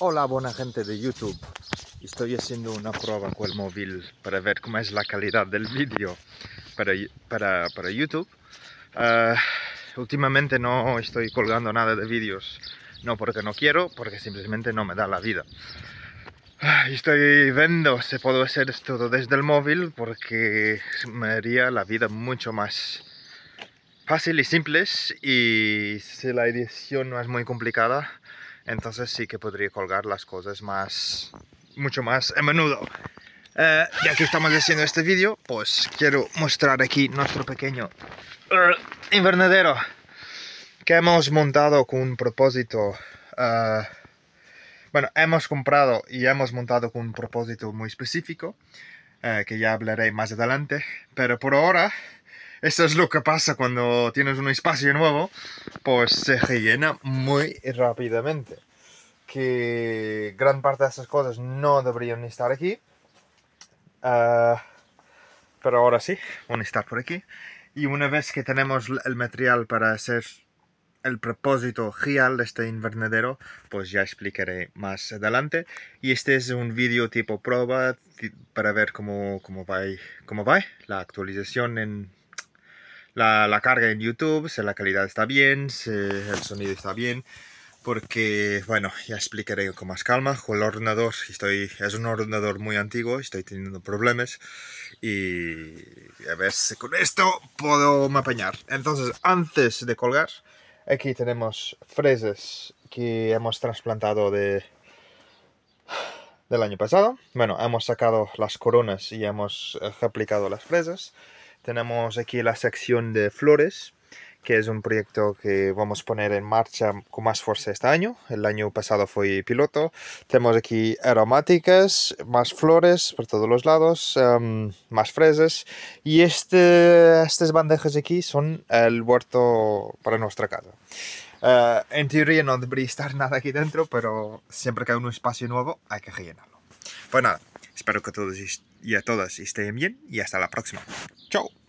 Hola buena gente de YouTube, estoy haciendo una prueba con el móvil para ver cómo es la calidad del vídeo para, YouTube. Ah, últimamente no estoy colgando nada de vídeos, no porque no quiero, porque simplemente no me da la vida. Ah, estoy viendo si puedo hacer todo desde el móvil porque me haría la vida mucho más fácil y simple y si la edición no es muy complicada entonces sí que podría colgar las cosas más, mucho más a menudo. Eh, ya que estamos haciendo este vídeo, pues quiero mostrar aquí nuestro pequeño eh, invernadero que hemos montado con un propósito. Eh, bueno, hemos comprado y hemos montado con un propósito muy específico, eh, que ya hablaré más adelante, pero por ahora eso es lo que pasa cuando tienes un espacio nuevo, pues se rellena muy rápidamente. Que gran parte de esas cosas no deberían estar aquí. Ah, pero ahora sí, van a estar por aquí. Y una vez que tenemos el material para hacer el propósito real de este invernadero, pues ya explicaré más adelante. Y este es un vídeo tipo prueba para ver cómo, cómo, va, cómo va la actualización en la, carga en YouTube, si la calidad está bien, si el sonido está bien, porque, bueno, ya explicaré con más calma. Con el ordenador, estoy, es un ordenador muy antiguo, estoy teniendo problemas y a ver si con esto puedo me apañar. Entonces, antes de colgar, aquí tenemos fresas que hemos trasplantado de del año pasado. Bueno, hemos sacado las coronas y hemos eh, replicado las fresas. Tenemos aquí la sección de flores, que es un proyecto que vamos a poner en marcha con más fuerza este año. El año pasado fue piloto. Tenemos aquí aromáticas, más flores por todos los lados, em, más fresas. Y este, estas bandejas aquí son el huerto para nuestra casa. Eh, en teoría no debería estar nada aquí dentro, pero siempre que hay un espacio nuevo hay que rellenarlo. Pues nada, Espero que todos y a todas estén bien y hasta la próxima. Chao.